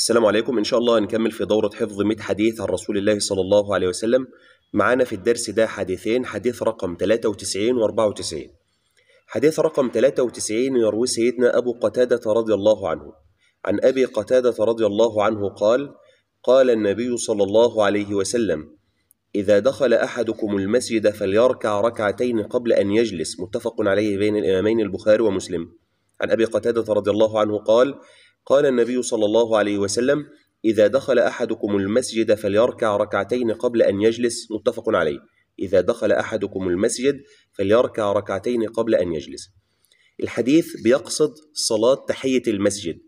السلام عليكم إن شاء الله نكمل في دورة حفظ 100 حديث عن رسول الله صلى الله عليه وسلم معانا في الدرس ده حديثين حديث رقم 93 و 94 حديث رقم 93 يروي سيدنا أبو قتادة رضي الله عنه عن أبي قتادة رضي الله عنه قال قال النبي صلى الله عليه وسلم إذا دخل أحدكم المسجد فليركع ركعتين قبل أن يجلس متفق عليه بين الإمامين البخاري ومسلم عن أبي قتادة رضي الله عنه قال قال النبي صلى الله عليه وسلم إذا دخل أحدكم المسجد فليركع ركعتين قبل أن يجلس متفق عليه إذا دخل أحدكم المسجد فليركع ركعتين قبل أن يجلس الحديث بيقصد صلاة تحية المسجد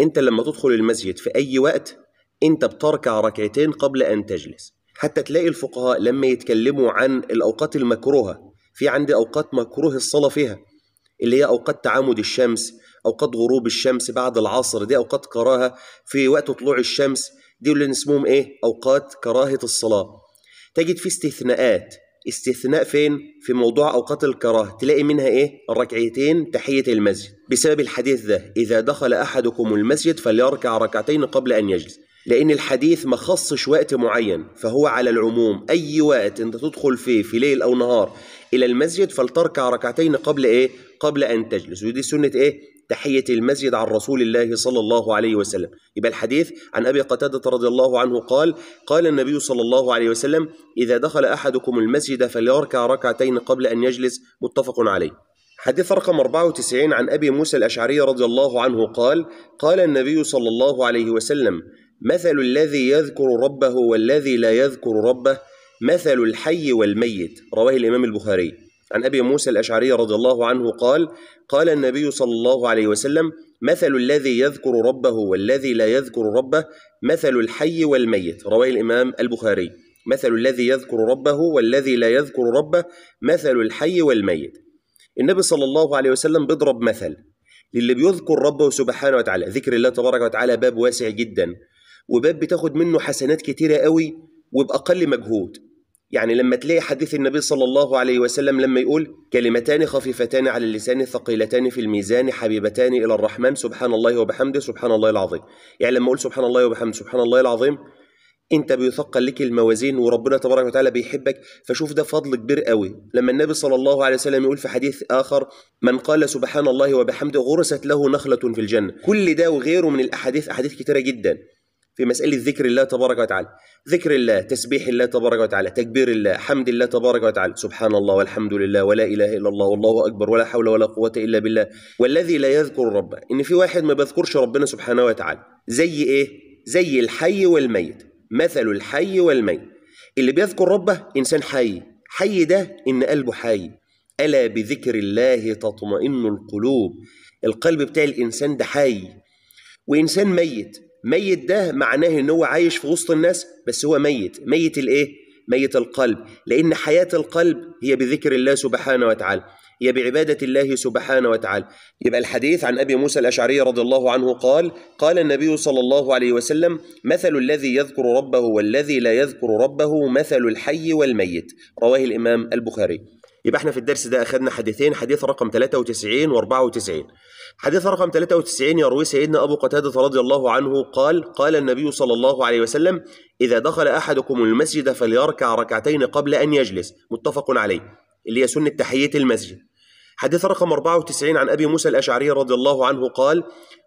أنت لما تدخل المسجد في أي وقت أنت بتركع ركعتين قبل أن تجلس حتى تلاقي الفقهاء لما يتكلموا عن الأوقات المكروهة في عندي أوقات مكروه الصلاة فيها اللي هي أوقات تعامد الشمس اوقات غروب الشمس بعد العصر دي اوقات كراهه في وقت طلوع الشمس دي اللي اسمهم ايه اوقات كراهه الصلاه تجد في استثناءات استثناء فين في موضوع اوقات الكراهه تلاقي منها ايه الركعتين تحيه المسجد بسبب الحديث ده اذا دخل احدكم المسجد فليركع ركعتين قبل ان يجلس لأن الحديث ما خصش وقت معين فهو على العموم أي وقت أنت تدخل فيه في ليل أو نهار إلى المسجد فلتركع ركعتين قبل إيه؟ قبل أن تجلس ودي سنة إيه؟ تحية المسجد عن رسول الله صلى الله عليه وسلم يبقى الحديث عن أبي قتادة رضي الله عنه قال قال النبي صلى الله عليه وسلم إذا دخل أحدكم المسجد فليركع ركعتين قبل أن يجلس متفق عليه حديث رقم 94 عن أبي موسى الأشعري رضي الله عنه قال قال النبي صلى الله عليه وسلم مثل الذي يذكر ربه والذي لا يذكر ربه مثل الحي والميت رواه الإمام البخاري عن أبي موسى الأشعري رضي الله عنه قال قال النبي صلى الله عليه وسلم مثل الذي يذكر ربه والذي لا يذكر ربه مثل الحي والميت رواه الإمام البخاري مثل الذي يذكر ربه والذي لا يذكر ربه مثل الحي والميت النبي صلى الله عليه وسلم بيضرب مثل للي بيذكر ربه سبحانه وتعالى ذكر الله تبارك وتعالى باب واسع جدا وباب بتاخد منه حسنات كتيرة قوي وبأقل مجهود يعني لما تلاقي حديث النبي صلى الله عليه وسلم لما يقول كلمتان خفيفتان على اللسان ثقيلتان في الميزان حبيبتان إلى الرحمن سبحان الله وبحمده سبحان الله العظيم يعني لما أقول سبحان الله وبحمده سبحان الله العظيم انت بيثقل لك الموازين وربنا تبارك وتعالى بيحبك فشوف ده فضل كبير قوي لما النبي صلى الله عليه وسلم يقول في حديث اخر من قال سبحان الله وبحمده غرست له نخله في الجنه كل ده وغيره من الاحاديث احاديث كتيره جدا في مسألة ذكر الله تبارك وتعالى ذكر الله تسبيح الله تبارك وتعالى تكبير الله حمد الله تبارك وتعالى سبحان الله والحمد لله ولا إله إلا الله والله أكبر ولا حول ولا قوة إلا بالله والذي لا يذكر ربه إن في واحد ما بيذكرش ربنا سبحانه وتعالى زي إيه؟ زي الحي والميت مثل الحي والميت اللي بيذكر ربه إنسان حي حي ده إن قلبه حي ألا بذكر الله تطمئن القلوب القلب بتاع الإنسان ده حي وإنسان ميت ميت ده معناه ان هو عايش في وسط الناس بس هو ميت ميت الايه ميت القلب لان حياه القلب هي بذكر الله سبحانه وتعالى هي بعباده الله سبحانه وتعالى يبقى الحديث عن ابي موسى الاشعري رضي الله عنه قال قال النبي صلى الله عليه وسلم مثل الذي يذكر ربه والذي لا يذكر ربه مثل الحي والميت رواه الامام البخاري يبقى احنا في الدرس ده اخذنا حديثين حديث رقم 93 و94 حديث رقم 93 يروي سيدنا ابو قتاده رضي الله عنه قال قال النبي صلى الله عليه وسلم اذا دخل احدكم المسجد فليركع ركعتين قبل ان يجلس متفق عليه اللي هي سنه تحيه المسجد حديث رقم 94 عن ابي موسى الاشعري رضي الله عنه قال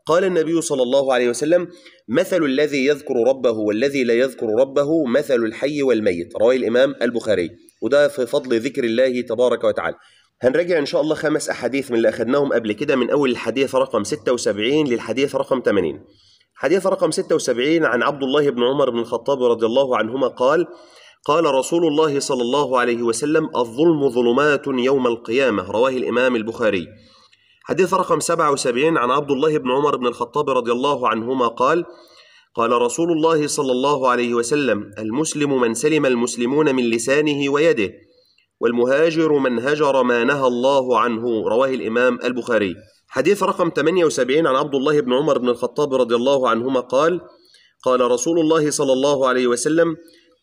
قال النبي صلى الله عليه وسلم مثل الذي يذكر ربه والذي لا يذكر ربه مثل الحي والميت رواه الامام البخاري وده في فضل ذكر الله تبارك وتعالى هنراجع ان شاء الله خمس احاديث من اللي اخذناهم قبل كده من اول الحديث رقم 76 للحديث رقم 80 حديث رقم 76 عن عبد الله بن عمر بن الخطاب رضي الله عنهما قال قال رسول الله صلى الله عليه وسلم الظلم ظلمات يوم القيامة رواه الإمام البخاري حديث رقم 77 عن عبد الله بن عمر بن الخطاب رضي الله عنهما قال قال رسول الله صلى الله عليه وسلم المسلم من سلم المسلمون من لسانه ويده والمهاجر من هجر ما نهى الله عنه رواه الإمام البخاري حديث رقم 78 عن عبد الله بن عمر بن الخطاب رضي الله عنهما قال قال رسول الله صلى الله عليه وسلم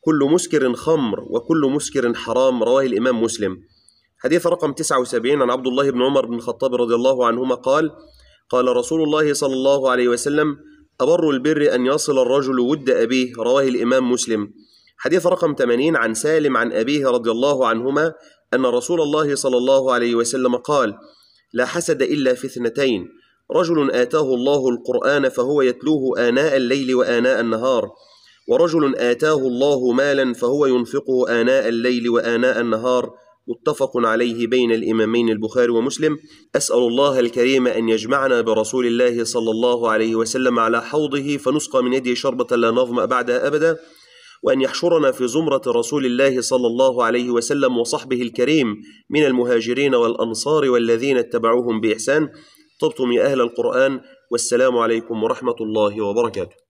كل مسكر خمر وكل مسكر حرام رواه الإمام مسلم حديث رقم 79 عن عبد الله بن عمر بن الخطاب رضي الله عنهما قال قال رسول الله صلى الله عليه وسلم أبر البر أن يصل الرجل ود أبيه رواه الإمام مسلم حديث رقم 80 عن سالم عن أبيه رضي الله عنهما أن رسول الله صلى الله عليه وسلم قال لا حسد إلا في اثنتين رجل آتاه الله القرآن فهو يتلوه آناء الليل وآناء النهار ورجل آتاه الله مالا فهو ينفقه آناء الليل وآناء النهار متفق عليه بين الإمامين البخاري ومسلم أسأل الله الكريم أن يجمعنا برسول الله صلى الله عليه وسلم على حوضه فنسقى من يده شربة لا نظمأ بعدها أبدا وأن يحشرنا في زمرة رسول الله صلى الله عليه وسلم وصحبه الكريم من المهاجرين والأنصار والذين اتبعوهم بإحسان طبتم يا أهل القرآن والسلام عليكم ورحمة الله وبركاته